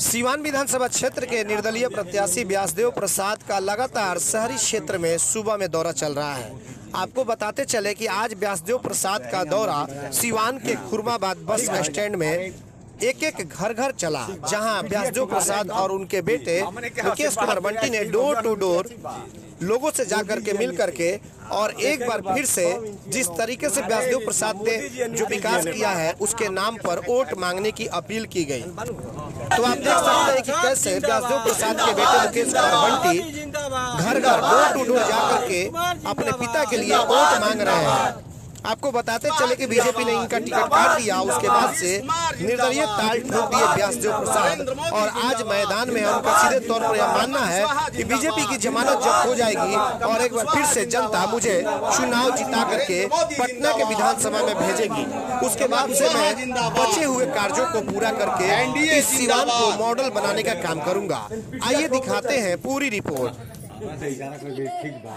सीवान विधानसभा क्षेत्र के निर्दलीय प्रत्याशी व्यासदेव प्रसाद का लगातार शहरी क्षेत्र में सुबह में दौरा चल रहा है आपको बताते चले कि आज व्यासदेव प्रसाद का दौरा सीवान के खुरमाबाद बस स्टैंड में एक एक घर घर चला जहां व्यासदेव प्रसाद और उनके बेटे मुकेश कुमार बंटी ने डोर टू डोर लोगों से जाकर के मिल करके और एक बार फिर से जिस तरीके से व्यासदेव प्रसाद ने जो विकास किया है उसके नाम पर वोट मांगने की अपील की गई तो आप देख सकते हैं कि कैसे व्यासदेव प्रसाद के बेटे मुकेश कुमार बंटी घर घर डोर टू डोर जाकर के अपने पिता के लिए वोट मांग रहे हैं आपको बताते चले कि बीजेपी ने इनका टिकट काट दिया उसके बाद से निर्दलीय ताल ठोक दिए व्यासदेव प्रसाद और आज मैदान में उनका सीधे तौर पर यह मानना है कि बीजेपी की जमानत जब हो जाएगी और एक बार फिर से जनता मुझे चुनाव जिता करके पटना के विधानसभा में भेजेगी उसके बाद से मैं बचे हुए कार्यो को पूरा करके इस सिवान को मॉडल बनाने का काम करूंगा आइए दिखाते हैं पूरी रिपोर्ट बस इशारा कर दे ठीक बा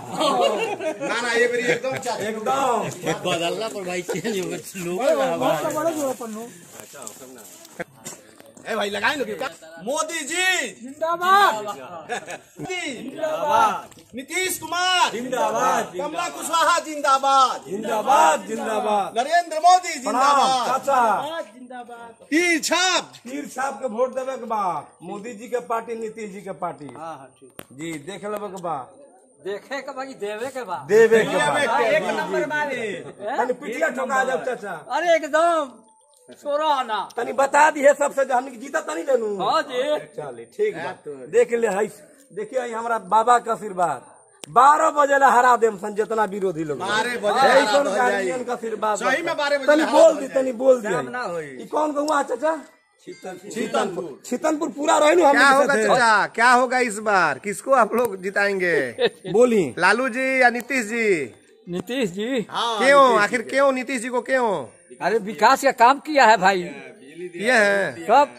ना ना ये मेरी एकदम एकदम बदलना पर भाई अच्छा, चेंज हो लोग बड़ा जोड़ा पन्नो अच्छा सब ना ए भाई लगाए लोग मोदी जी जिंदाबाद जिंदाबाद नीतीश कुमार जिंदाबाद कमला कुशवाहा जिंदाबाद जिंदाबाद जिंदाबाद नरेंद्र मोदी जिंदाबाद जिंदाबाद तीर छाप तीर छाप के वोट देवे के बा मोदी जी के पार्टी नीतीश जी के पार्टी हाँ, हाँ, जी देख लेवे के बा देखे के भाई देवे के बाद देवे के बाद एक नंबर बारे पिछला ठोका जब चाचा अरे एकदम तनी बता दी है सबसे जो हमने जीता तनी ले लू हाँ जी चले ठीक है हाँ तो। देख ले है देखिए हमारा बाबा का आशीर्वाद बारह बजे हरा देम सन जितना विरोधी लोग बोल दी तनी बोल दी कौन कहूँ हाँ, चाचा छीतनपुर छीतनपुर पूरा रहू हम क्या होगा चाचा क्या होगा इस बार किसको आप लोग जिताएंगे बोली लालू जी या नीतीश जी नीतीश जी हाँ, क्यों आखिर क्यों नीतीश जी को क्यों अरे विकास का काम किया है भाई ये है सब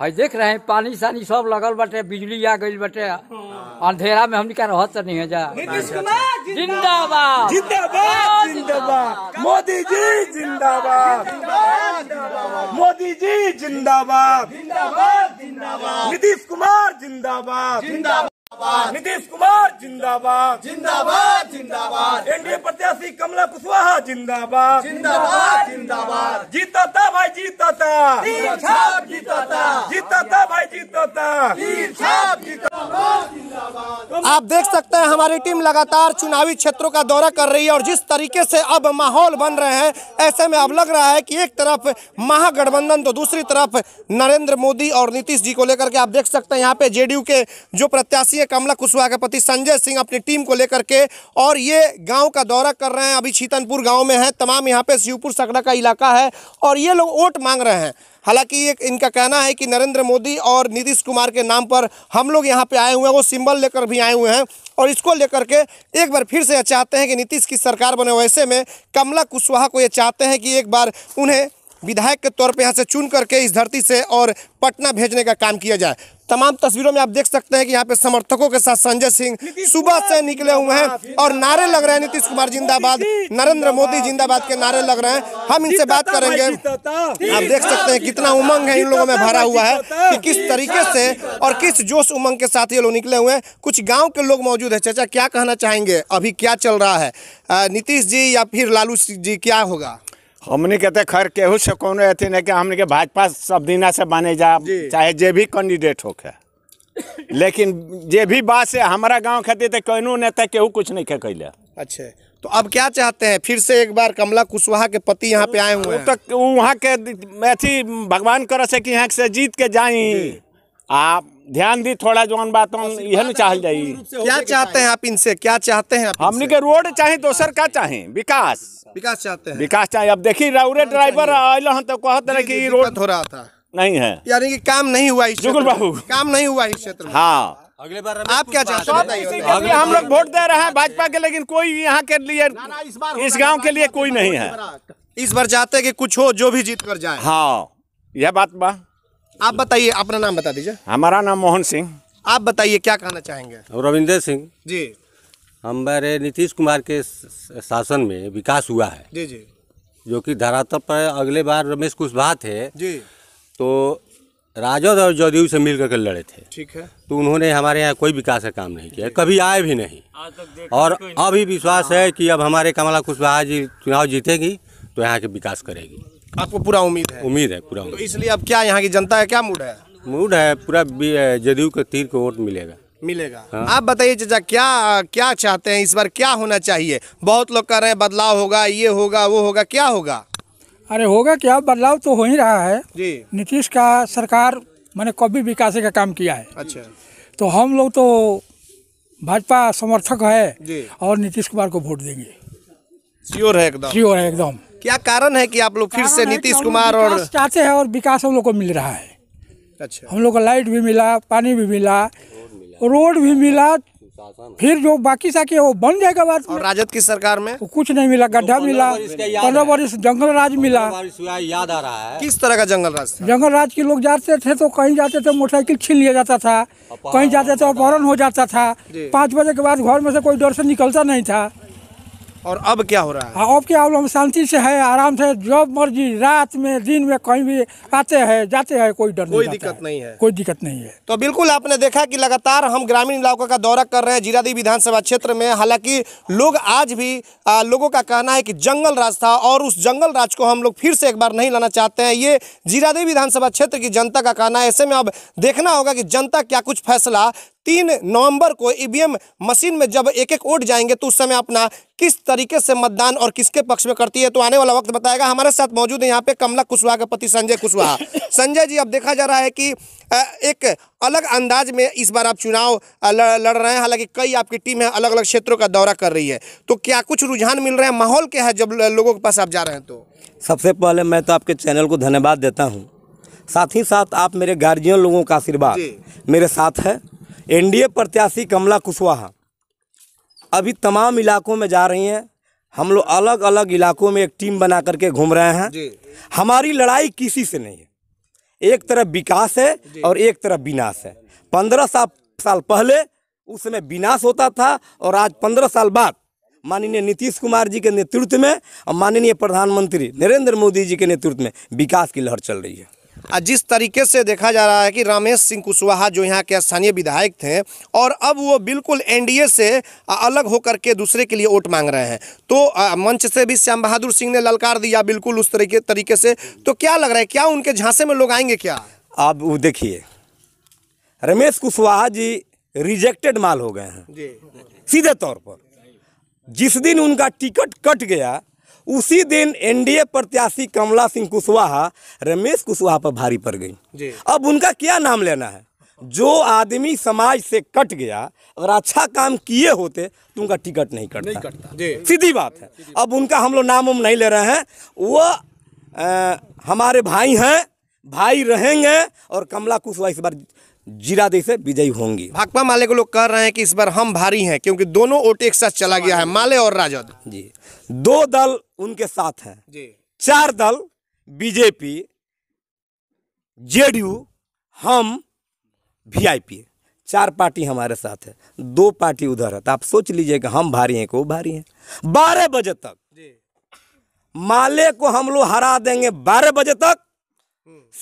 हाई देख रहे हैं पानी सानी सब लगल बटे बिजली आ गई बटे हाँ। अंधेरा में हमने क्या रहत नहीं है जा अच्छा, अच्छा। जिंदाबाद जिंदाबाद जिंदाबाद मोदी हाँ, जी जिंदाबाद मोदी जी जिंदाबाद जिंदाबाद नीतीश कुमार जिंदाबाद जिंदाबाद नीतीश कुमार जिंदाबाद जिंदाबाद जिंदाबाद एनडीए प्रत्याशी कमला कुशवाहा जिंदाबाद जिंदाबाद जिंदाबाद जीता था भाई जीता था जीता था जीता था भाई जीता था जीता आप देख सकते हैं हमारी टीम लगातार चुनावी क्षेत्रों का दौरा कर रही है और जिस तरीके से अब माहौल बन रहे हैं ऐसे में अब लग रहा है कि एक तरफ महागठबंधन तो दूसरी तरफ नरेंद्र मोदी और नीतीश जी को लेकर के आप देख सकते हैं यहाँ पे जेडीयू के जो प्रत्याशी है कमला कुशवाहा के पति संजय सिंह अपनी टीम को लेकर के और ये गाँव का दौरा कर रहे हैं अभी छीतनपुर गाँव में है तमाम यहाँ पे शिवपुर सकड़ा का इलाका है और ये लोग वोट मांग रहे हैं हालांकि ये इनका कहना है कि नरेंद्र मोदी और नीतीश कुमार के नाम पर हम लोग यहाँ पे आए हुए हैं वो सिंबल लेकर भी आए हुए हैं और इसको लेकर के एक बार फिर से चाहते हैं कि नीतीश की सरकार बने वैसे में कमला कुशवाहा को ये चाहते हैं कि एक बार उन्हें विधायक के तौर पर यहाँ से चुन करके इस धरती से और पटना भेजने का काम किया जाए तमाम तस्वीरों में आप देख सकते हैं कि यहाँ पे समर्थकों के साथ संजय सिंह सुबह से निकले हुए हैं और नारे लग रहे हैं नीतीश कुमार जिंदाबाद नरेंद्र मोदी जिंदाबाद के नारे लग रहे हैं हम इनसे बात करेंगे आप देख सकते हैं कितना उमंग है इन लोगों में भरा हुआ है कि किस तरीके से और किस जोश उमंग के साथ ये लोग निकले हुए हैं कुछ गाँव के लोग मौजूद है चाचा क्या कहना चाहेंगे अभी क्या चल रहा है नीतीश जी या फिर लालू जी क्या होगा हमने तो खैर केहू से कौन अथी नहीं कि हमने के भाजपा सब दिना से बने जा चाहे जे भी कैंडिडेट होके लेकिन जे भी बात से हमारा गांव खातिर तो कोनो नेता केहू कुछ नहीं खेक कैले अच्छा तो अब क्या चाहते हैं फिर से एक बार कमला कुशवाहा के पति यहाँ पे आए हुए हैं तो वहाँ के अथी भगवान करे से कि यहाँ से जीत के जाई आप ध्यान दी थोड़ा जोन बात यह चाहल जाये क्या चाहते हैं आप इनसे क्या चाहते हैं हमने के रोड चाहे दोसर का चाहे विकास विकास चाहते हैं विकास चाहे अब देखिए राउरे ड्राइवर हम तो कहते की रोड हो रहा था नहीं है यानी कि काम नहीं हुआ इस जुगल बाबू काम नहीं हुआ इस क्षेत्र हाँ अगले बार आप क्या चाहते हैं हम लोग वोट दे रहे हैं भाजपा के लेकिन कोई यहाँ के लिए इस गांव के लिए कोई नहीं है इस बार चाहते की कि कुछ हो जो भी जीत कर जाए हाँ यह बात बा आप बताइए अपना नाम बता दीजिए हमारा नाम मोहन सिंह आप बताइए क्या कहना चाहेंगे रविंदर सिंह जी हमारे नीतीश कुमार के शासन में विकास हुआ है जी जी जो कि धरातल पर अगले बार रमेश कुशवाहा थे जी तो राजद और जदयू से मिलकर के लड़े थे ठीक है तो उन्होंने हमारे यहाँ कोई विकास का काम नहीं किया कभी आए भी नहीं और अभी विश्वास है कि अब हमारे कमला कुशवाहा जी चुनाव जीतेगी तो यहाँ के विकास करेगी आपको पूरा उम्मीद है उम्मीद है पूरा तो इसलिए अब क्या यहाँ की जनता है क्या मूड है मूड है पूरा जदयू के तीर को वोट मिलेगा मिलेगा हाँ। आप बताइए चाचा क्या क्या चाहते हैं इस बार क्या होना चाहिए बहुत लोग कह रहे हैं बदलाव होगा ये होगा वो होगा क्या होगा अरे होगा क्या बदलाव तो हो ही रहा है जी नीतीश का सरकार मैंने कभी विकास का काम किया है अच्छा तो हम लोग तो भाजपा समर्थक है और नीतीश कुमार को वोट देंगे श्योर है एकदम श्योर है एकदम क्या कारण है कि आप लोग फिर से नीतीश कुमार और चाहते हैं और विकास हम लोग को मिल रहा है अच्छा हम लोग को लाइट भी मिला पानी भी मिला रोड भी मिला फिर जो बाकी साके है वो बन जाएगा बाद में राजद की सरकार में कुछ नहीं मिला गड्ढा तो मिला पंद्रह वर्ष जंगल राज मिला याद आ रहा है किस तरह का जंगल राज जंगल राज के लोग जाते थे तो कहीं जाते थे मोटरसाइकिल छीन लिया जाता था कहीं जाते थे अपहरण हो जाता था पाँच बजे के बाद घर में से कोई डर से निकलता नहीं था और अब क्या हो रहा है हाँ, अब क्या हम शांति से है आराम से जब मर्जी रात में दिन में कहीं भी आते हैं जाते हैं कोई डर कोई दिक्कत है। नहीं है कोई दिक्कत नहीं है तो बिल्कुल आपने देखा कि लगातार हम ग्रामीण इलाकों का दौरा कर रहे हैं जीरादी विधानसभा क्षेत्र में हालांकि लोग आज भी आ, लोगों का कहना है कि जंगल राज था और उस जंगल राज को हम लोग फिर से एक बार नहीं लाना चाहते हैं ये जीरादी विधानसभा क्षेत्र की जनता का कहना है ऐसे में अब देखना होगा कि जनता क्या कुछ फैसला तीन नवंबर को ईवीएम मशीन में जब एक एक वोट जाएंगे तो उस समय अपना किस तरीके से मतदान और किसके पक्ष में करती है तो आने वाला वक्त बताएगा हमारे साथ मौजूद है यहाँ पे कमला कुशवाहा के पति संजय कुशवाहा संजय जी अब देखा जा रहा है कि एक अलग अंदाज में इस बार आप चुनाव लड़ रहे हैं हालांकि कई आपकी टीम है अलग अलग क्षेत्रों का दौरा कर रही है तो क्या कुछ रुझान मिल रहे हैं माहौल क्या है जब लोगों के पास आप जा रहे हैं तो सबसे पहले मैं तो आपके चैनल को धन्यवाद देता हूँ साथ ही साथ आप मेरे गार्जियन लोगों का आशीर्वाद मेरे साथ है एनडीए प्रत्याशी कमला कुशवाहा अभी तमाम इलाकों में जा रही हैं हम लोग अलग अलग इलाकों में एक टीम बना करके घूम रहे हैं हमारी लड़ाई किसी से नहीं है एक तरफ विकास है और एक तरफ विनाश है पंद्रह सा, साल पहले उस समय विनाश होता था और आज पंद्रह साल बाद माननीय नीतीश कुमार जी के नेतृत्व में और माननीय प्रधानमंत्री नरेंद्र मोदी जी के नेतृत्व में विकास की लहर चल रही है जिस तरीके से देखा जा रहा है कि रामेश सिंह कुशवाहा जो यहाँ के स्थानीय विधायक थे और अब वो बिल्कुल एनडीए से अलग होकर के दूसरे के लिए वोट मांग रहे हैं तो मंच से भी श्याम बहादुर सिंह ने ललकार दिया बिल्कुल उस तरीके तरीके से तो क्या लग रहा है क्या उनके झांसे में लोग आएंगे क्या आप वो देखिए रमेश कुशवाहा जी रिजेक्टेड माल हो गए हैं सीधे तौर पर जिस दिन उनका टिकट कट गया उसी दिन एनडीए प्रत्याशी कमला सिंह कुशवाहा रमेश कुशवाहा पर भारी पड़ गई अब उनका क्या नाम लेना है जो आदमी समाज से कट गया अगर अच्छा काम किए होते तो उनका टिकट नहीं कटता, नहीं कटता। सीधी बात है अब उनका हम लोग नाम उम नहीं ले रहे हैं वो हमारे भाई हैं भाई रहेंगे और कमला कुशवाहा इस बार जीरा दी से विजयी होंगी भाकपा माले को लोग कह रहे हैं कि इस बार हम भारी हैं क्योंकि दोनों ओटे एक साथ चला गया है माले और राजद जी दो दल उनके साथ हैं चार दल बीजेपी जेडीयू हम वीआईपी चार पार्टी हमारे साथ है दो पार्टी उधर है तो आप सोच लीजिए कि हम भारी हैं को भारी हैं बारह बजे तक माले को हम लोग हरा देंगे बारह बजे तक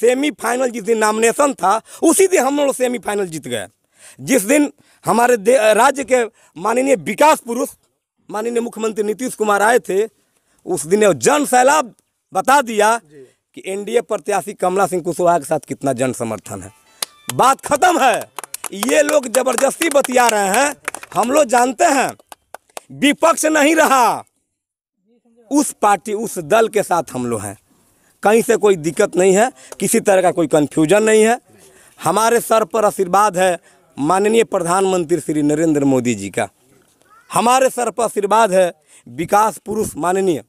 सेमीफाइनल जिस दिन नामिनेशन था उसी दिन हम लोग सेमीफाइनल जीत गए जिस दिन हमारे राज्य के माननीय विकास पुरुष माननीय मुख्यमंत्री नीतीश कुमार आए थे उस दिन जन सैलाब बता दिया कि एनडीए प्रत्याशी कमला सिंह कुशवाहा के साथ कितना जन समर्थन है बात खत्म है ये लोग जबरदस्ती बतिया रहे हैं हम लोग जानते हैं विपक्ष नहीं रहा उस पार्टी उस दल के साथ हम लोग हैं कहीं से कोई दिक्कत नहीं है किसी तरह का कोई कन्फ्यूजन नहीं है हमारे सर पर आशीर्वाद है माननीय प्रधानमंत्री श्री नरेंद्र मोदी जी का हमारे सर पर आशीर्वाद है विकास पुरुष माननीय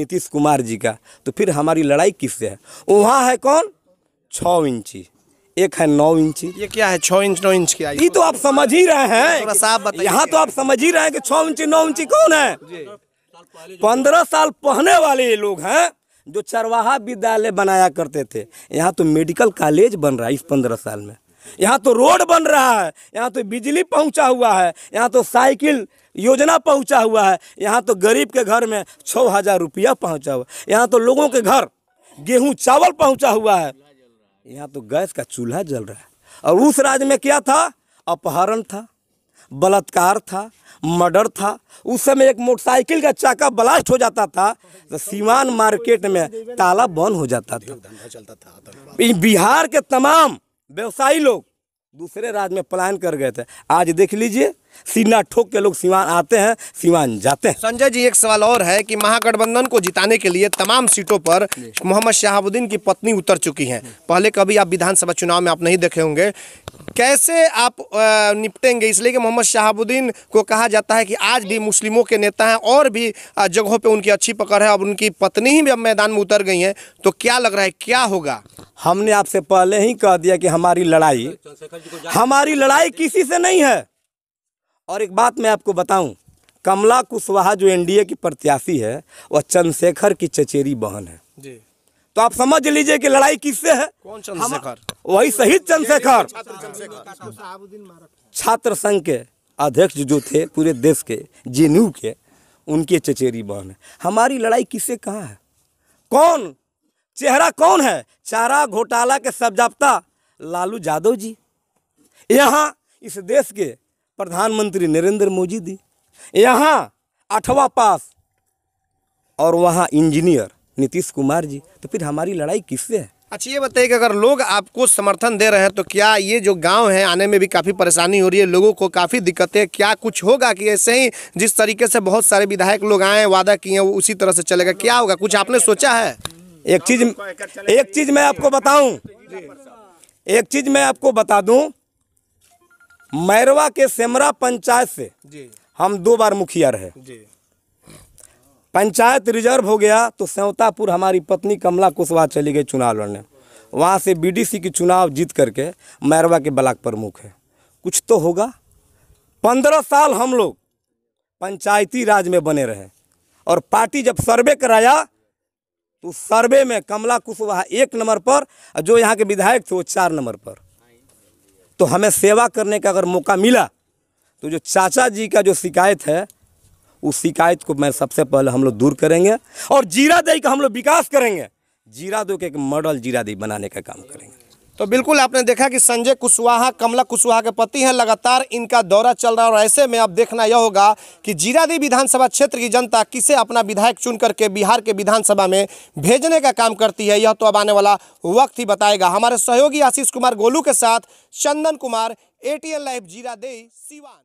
नीतीश कुमार जी का तो फिर हमारी लड़ाई किससे है वहाँ है कौन छ इंची एक है नौ इंची ये क्या है छः इंच नौ इंच क्या ये तो आप समझ ही रहे हैं यहाँ तो आप समझ ही रहे हैं कि छः इंची नौ इंची कौन है पंद्रह साल पहने वाले ये लोग हैं जो चरवाहा विद्यालय बनाया करते थे यहाँ तो मेडिकल कॉलेज बन रहा है इस पंद्रह साल में यहाँ तो रोड बन रहा है यहाँ तो बिजली पहुँचा हुआ है यहाँ तो साइकिल योजना पहुँचा हुआ है यहाँ तो गरीब के घर में छः हज़ार रुपया पहुँचा हुआ है यहाँ तो लोगों के घर गेहूँ चावल पहुँचा हुआ है यहाँ तो गैस का चूल्हा जल रहा है और उस राज्य में क्या था अपहरण था बलात्कार था मर्डर था उस समय एक मोटरसाइकिल का चाका ब्लास्ट हो जाता था तो सीमान मार्केट में ताला बंद हो जाता था बिहार के तमाम व्यवसायी लोग दूसरे राज्य में पलायन कर गए थे आज देख लीजिए सीना ठोक के लोग सीवान आते हैं सीवान जाते हैं संजय जी एक सवाल और है कि महागठबंधन को जिताने के लिए तमाम सीटों पर मोहम्मद शहाबुद्दीन की पत्नी उतर चुकी हैं पहले कभी आप विधानसभा चुनाव में आप नहीं देखे होंगे कैसे आप निपटेंगे इसलिए कि मोहम्मद शहाबुद्दीन को कहा जाता है कि आज भी मुस्लिमों के नेता हैं और भी जगहों पे उनकी अच्छी पकड़ है और उनकी पत्नी ही अब मैदान में उतर गई हैं तो क्या लग रहा है क्या होगा हमने आपसे पहले ही कह दिया कि हमारी लड़ाई हमारी लड़ाई किसी से नहीं है और एक बात मैं आपको बताऊं कमला कुशवाहा जो एनडीए की प्रत्याशी है वह चंद्रशेखर की चचेरी बहन है जी तो आप समझ लीजिए कि लड़ाई किससे है कौन चंद्रशेखर वही शहीद चंद्रशेखर छात्र संघ के अध्यक्ष जो थे पूरे देश के जे के उनके चचेरी बहन है हमारी लड़ाई किससे कहाँ है कौन चेहरा कौन है चारा घोटाला के सब लालू यादव जी यहाँ इस देश के प्रधानमंत्री नरेंद्र मोदी दी यहाँ आठवा पास और वहाँ इंजीनियर नीतीश कुमार जी तो फिर हमारी लड़ाई किससे है अच्छा ये बताइए कि अगर लोग आपको समर्थन दे रहे हैं तो क्या ये जो गांव है आने में भी काफ़ी परेशानी हो रही है लोगों को काफ़ी दिक्कतें क्या कुछ होगा कि ऐसे ही जिस तरीके से बहुत सारे विधायक लोग आए हैं वादा किए हैं वो उसी तरह से चलेगा क्या होगा कुछ आपने सोचा है एक चीज़ एक चीज़ मैं आपको बताऊँ एक चीज़ मैं आपको बता दूँ मैरवा के सेमरा पंचायत से जी हम दो बार मुखिया रहे जी पंचायत रिजर्व हो गया तो सेवतापुर हमारी पत्नी कमला कुशवाहा चली गई चुनाव लड़ने वहाँ से बीडीसी की चुनाव जीत करके मैरवा के ब्लाक प्रमुख है कुछ तो होगा पंद्रह साल हम लोग पंचायती राज में बने रहे और पार्टी जब सर्वे कराया तो सर्वे में कमला कुशवाहा एक नंबर पर और जो यहाँ के विधायक थे वो चार नंबर पर तो हमें सेवा करने का अगर मौका मिला तो जो चाचा जी का जो शिकायत है उस शिकायत को मैं सबसे पहले हम लोग दूर करेंगे और जीरा दही का हम लोग विकास करेंगे जीरा दो के एक मॉडल जीरा दही बनाने का काम करेंगे तो बिल्कुल आपने देखा कि संजय कुशवाहा कमला कुशवाहा के पति हैं लगातार इनका दौरा चल रहा है और ऐसे में अब देखना यह होगा कि जीरादी विधानसभा क्षेत्र की जनता किसे अपना विधायक चुन करके बिहार के विधानसभा में भेजने का काम करती है यह तो अब आने वाला वक्त ही बताएगा हमारे सहयोगी आशीष कुमार गोलू के साथ Chandan Kumar A T live Ziradei दे सीवान